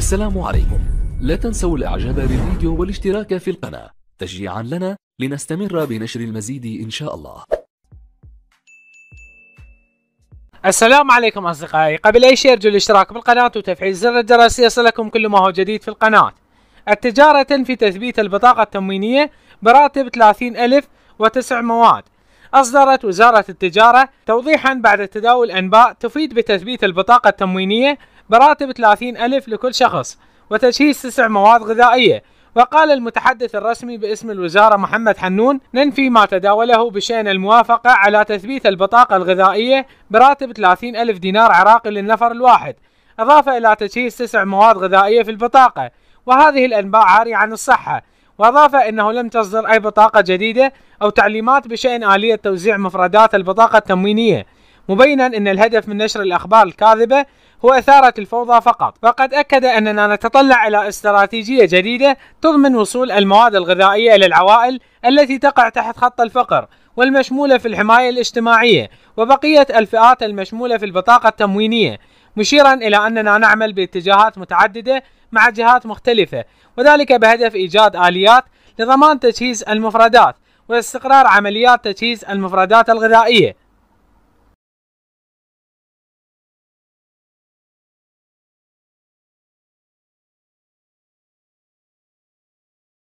السلام عليكم لا تنسوا الاعجاب بالفيديو والاشتراك في القناة تشجيعا لنا لنستمر بنشر المزيد ان شاء الله السلام عليكم اصدقائي قبل اي شيء ارجو الاشتراك بالقناة وتفعيل زر الجرس يصلكم كل ما هو جديد في القناة التجارة تنفي تثبيت البطاقة التموينية براتب 30 ألف وتسع مواد أصدرت وزارة التجارة توضيحا بعد تداول أنباء تفيد بتثبيت البطاقة التموينية براتب 30 ألف لكل شخص وتجهيز تسع مواد غذائية وقال المتحدث الرسمي باسم الوزارة محمد حنون ننفي ما تداوله بشأن الموافقة على تثبيت البطاقة الغذائية براتب 30 ألف دينار عراقي للنفر الواحد أضاف إلى تجهيز تسع مواد غذائية في البطاقة وهذه الأنباء عارية عن الصحة وأضاف أنه لم تصدر أي بطاقة جديدة أو تعليمات بشأن آلية توزيع مفردات البطاقة التموينية مبينا أن الهدف من نشر الأخبار الكاذبة هو إثارة الفوضى فقط فقد أكد أننا نتطلع إلى استراتيجية جديدة تضمن وصول المواد الغذائية إلى العوائل التي تقع تحت خط الفقر والمشمولة في الحماية الاجتماعية وبقية الفئات المشمولة في البطاقة التموينية مشيرا إلى أننا نعمل باتجاهات متعددة مع جهات مختلفة وذلك بهدف إيجاد آليات لضمان تجهيز المفردات واستقرار عمليات تجهيز المفردات الغذائية